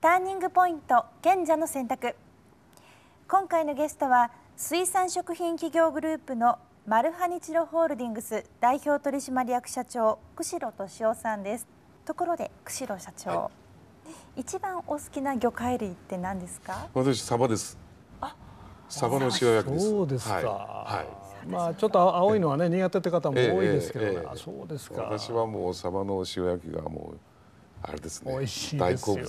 ターニングポイント賢者の選択今回のゲストは水産食品企業グループのマルハニチロホールディングス代表取締役社長釧路敏夫さんですところで釧路社長、はい、一番お好きな魚介類って何ですか私サバですサバの塩焼きですそうですか、はいはいまあちょっと青いのはね苦手って方も多いですけどね、えええ、そうですか私はもうサバの塩焼きがもうあれですね。美味しいですよね。ね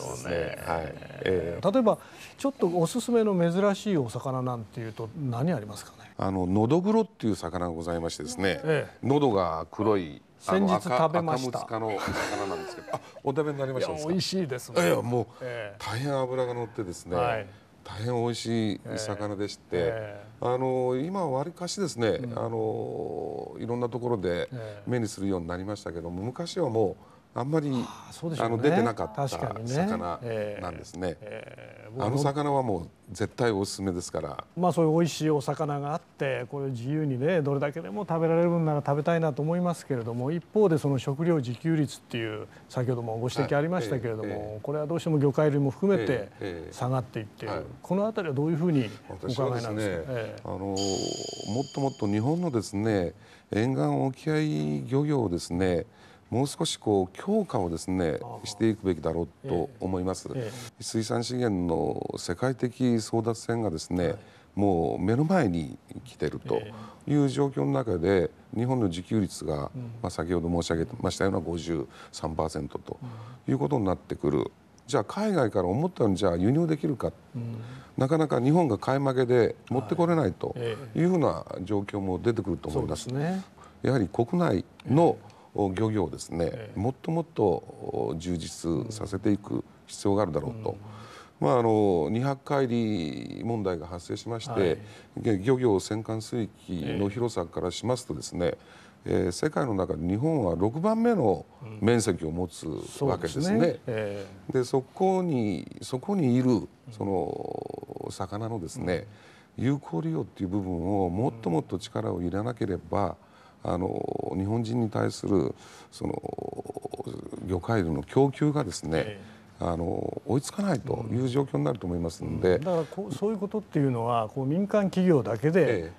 はい。えー、例えばちょっとおすすめの珍しいお魚なんていうと何ありますかね。あのノドグロっていう魚がございましてですね。ええ、喉が黒い。先日食べました。赤の魚なんですけど、あ、お食べになりました美味しいです、ね。えやもう、大変脂が乗ってですね。はい、大変美味しい魚でして、あの今わりかしですね、うん、あのいろんなところで目にするようになりましたけども、昔はもう。あんまり、ね、あの出てなかった魚なんですね、ねえーあの魚はもう絶対おすすめですからまあそういう美味しいお魚があってこれ自由にねどれだけでも食べられるんなら食べたいなと思いますけれども一方でその食料自給率っていう先ほどもご指摘ありましたけれども、はいえー、これはどうしても魚介類も含めて下がっていっている、この辺りはどういうふうにお考えなんですか、ね、あのもっともっと日本のですね沿岸沖合漁業ですね、うんもう少しこう強化をですねしていくべきだろうと思います、ええ、水産資源の世界的争奪戦がですね、はい、もう目の前に来ているという状況の中で日本の自給率が、うん、まあ、先ほど申し上げましたような53%ということになってくるじゃあ海外から思ったようにじゃあ輸入できるか、うん、なかなか日本が買い負けで持ってこれないというふうな状況も出てくると思います。はいえ、やはり国内の、漁業をですね、もっともっと充実させていく必要があるだろうと。まあ、あの二泊海里問題が発生しまして、はい、漁業戦艦水域の広さからしますとですね、ええー、世界の中で日本は6番目の面積を持つわけですね。うん、そで、ねえそこにそこにいるその魚のですね、有効利用っていう部分をもっともっと力を入れなければ、うんあの日本人に対するその魚介類の供給がですね、えーあの追いつかないという状況になると思いますので、うん、だからこうそういうことっていうのはこう民間企業だけで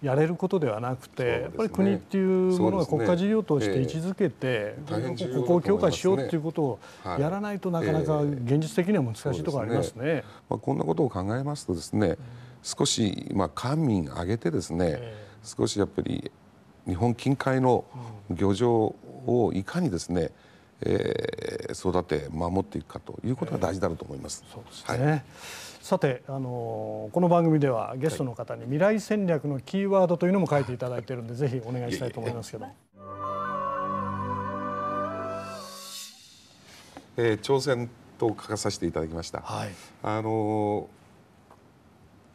やれることではなくて、ね、やっぱり国っていうものが国家事業として位置づけて、ええ、ここを強化しようっていうことをやらないとなかなか現実的には難しいところありますねね、まあ、こんなことを考えますとですね、少し、まあ、官民挙げてですね、少しやっぱり日本近海の漁場をいかにですね、えー、育て守っていくかということが大事だろうと思います。えー、そうですね、はい、さてあのこの番組ではゲストの方に未来戦略のキーワードというのも書いていただいているので、はい、ぜひお願いしたいと思いますけど。えー、挑戦と書かさせていただきました。はい、あの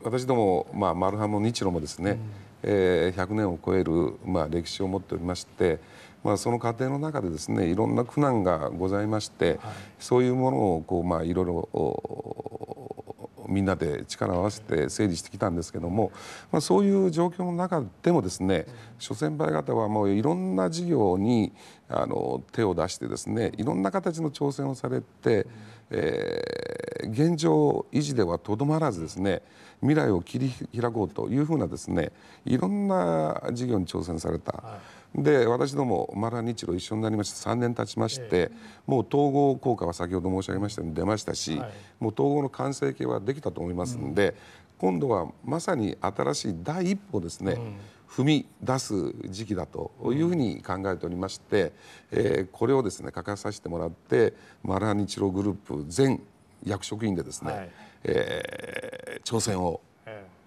私どもまあマルハも日露もですね。うんえ100年を超える、まあ、歴史を持っておりまして、まあ、その過程の中でですねいろんな苦難がございまして、そういうものをこう、まあ、いろいろみんなで力を合わせて整理してきたんですけども、まあ、そういう状況の中でもですね諸先輩方はもういろんな事業にあの手を出してですねいろんな形の挑戦をされて、え現状維持ではとどまらずですね未来を切り開こうというふうなですねいろんな事業に挑戦された、はい、で私どもマラ日露一緒になりまして3年経ちまして、えー、もう統合効果は先ほど申し上げましたように出ましたし、はい、もう統合の完成形はできたと思いますので、うん、今度はまさに新しい第一歩ですね、うん踏み出す時期だというふうに考えておりまして、うん、えー、これをですね書かさせてもらってマラニチログループ全役職員でですね、はい、えー、挑戦を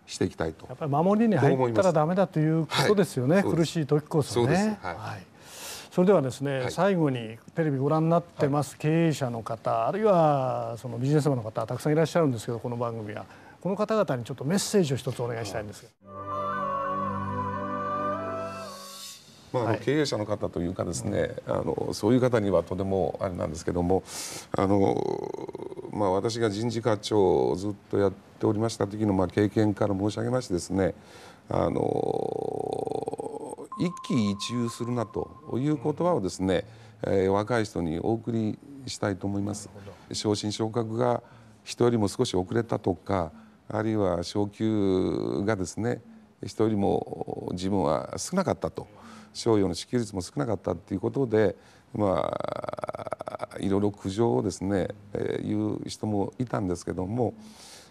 していきたいとやっぱり守りに入ったらだめだということですよね、はい、苦しい時こそね。そはいそれではですね、はい、最後にテレビご覧になってます、経営者の方あるいはそのビジネスマンの方たくさんいらっしゃるんですけどこの番組はこの方々にちょっとメッセージを一つお願いしたいんですまあ、はい、経営者の方というかですね、あのそういう方にはとてもあれなんですけどもあのまあ、私が人事課長をずっとやっておりました時のまあ経験から申し上げましてですねあの一喜一憂するなという言葉をですね、えー、若い人にお送りしたいと思います。昇進昇格が人よりも少し遅れたとかあるいは昇給がですね人よりも自分は少なかったと商用の支給率も少なかったということでまあいろいろ苦情をですね、えー、言う人もいたんですけども、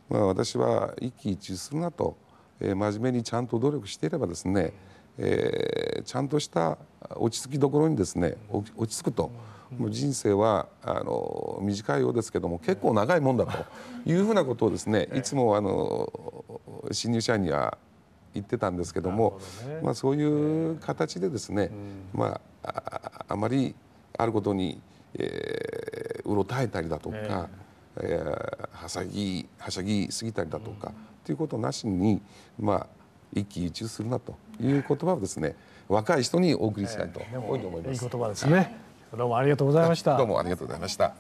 まあ、私は一喜一憂するなと、えー、真面目にちゃんと努力していればですね、えー、ちゃんとした落ち着きどころにですね落ち着くと。もう人生はあの短いようですけども結構長いもんだというふうなことをですねいつもあの新入社員には言ってたんですけども、ね、まあ、そういう形でですね、うまあ、あまりあることに、えー、うろたえたりだとか、えー、はしゃぎはしゃぎすぎたりだとか、うん、ということなしに、まあ、一喜一憂するなという言葉をですね若い人にお送りしたいと、えー、いい言葉ですね、はい、どうもありがとうございましたどうもありがとうございました。